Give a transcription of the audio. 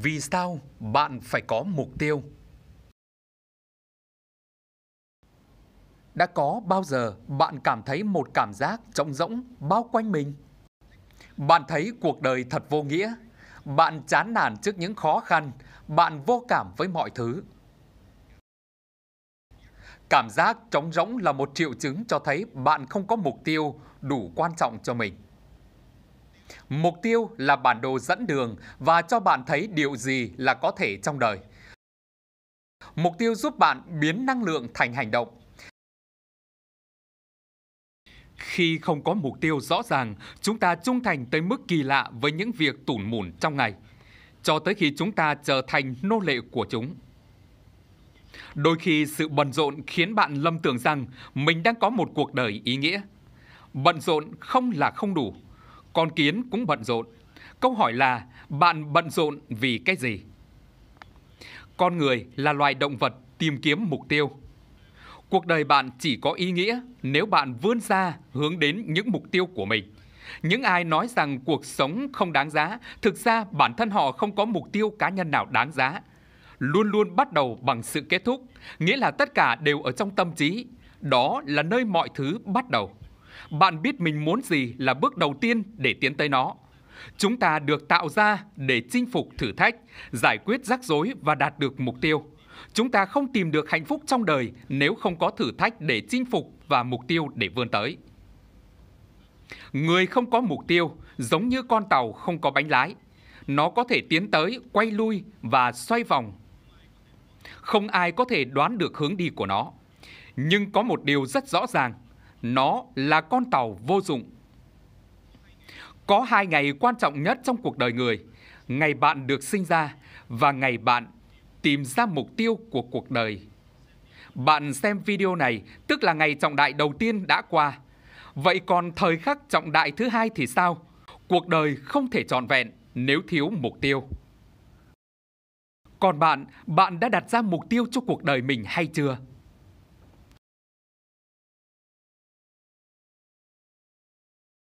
Vì sao bạn phải có mục tiêu? Đã có bao giờ bạn cảm thấy một cảm giác trống rỗng bao quanh mình? Bạn thấy cuộc đời thật vô nghĩa, bạn chán nản trước những khó khăn, bạn vô cảm với mọi thứ. Cảm giác trống rỗng là một triệu chứng cho thấy bạn không có mục tiêu đủ quan trọng cho mình. Mục tiêu là bản đồ dẫn đường và cho bạn thấy điều gì là có thể trong đời. Mục tiêu giúp bạn biến năng lượng thành hành động. Khi không có mục tiêu rõ ràng, chúng ta trung thành tới mức kỳ lạ với những việc tủn mủn trong ngày, cho tới khi chúng ta trở thành nô lệ của chúng. Đôi khi sự bận rộn khiến bạn lầm tưởng rằng mình đang có một cuộc đời ý nghĩa. Bận rộn không là không đủ, con kiến cũng bận rộn. Câu hỏi là bạn bận rộn vì cái gì? Con người là loài động vật tìm kiếm mục tiêu. Cuộc đời bạn chỉ có ý nghĩa nếu bạn vươn ra hướng đến những mục tiêu của mình. Những ai nói rằng cuộc sống không đáng giá, thực ra bản thân họ không có mục tiêu cá nhân nào đáng giá. Luôn luôn bắt đầu bằng sự kết thúc, nghĩa là tất cả đều ở trong tâm trí. Đó là nơi mọi thứ bắt đầu. Bạn biết mình muốn gì là bước đầu tiên để tiến tới nó. Chúng ta được tạo ra để chinh phục thử thách, giải quyết rắc rối và đạt được mục tiêu. Chúng ta không tìm được hạnh phúc trong đời nếu không có thử thách để chinh phục và mục tiêu để vươn tới. Người không có mục tiêu giống như con tàu không có bánh lái. Nó có thể tiến tới, quay lui và xoay vòng. Không ai có thể đoán được hướng đi của nó. Nhưng có một điều rất rõ ràng, nó là con tàu vô dụng. Có hai ngày quan trọng nhất trong cuộc đời người, ngày bạn được sinh ra và ngày bạn tìm ra mục tiêu của cuộc đời. Bạn xem video này, tức là ngày trọng đại đầu tiên đã qua. Vậy còn thời khắc trọng đại thứ hai thì sao? Cuộc đời không thể trọn vẹn nếu thiếu mục tiêu. Còn bạn, bạn đã đặt ra mục tiêu cho cuộc đời mình hay chưa?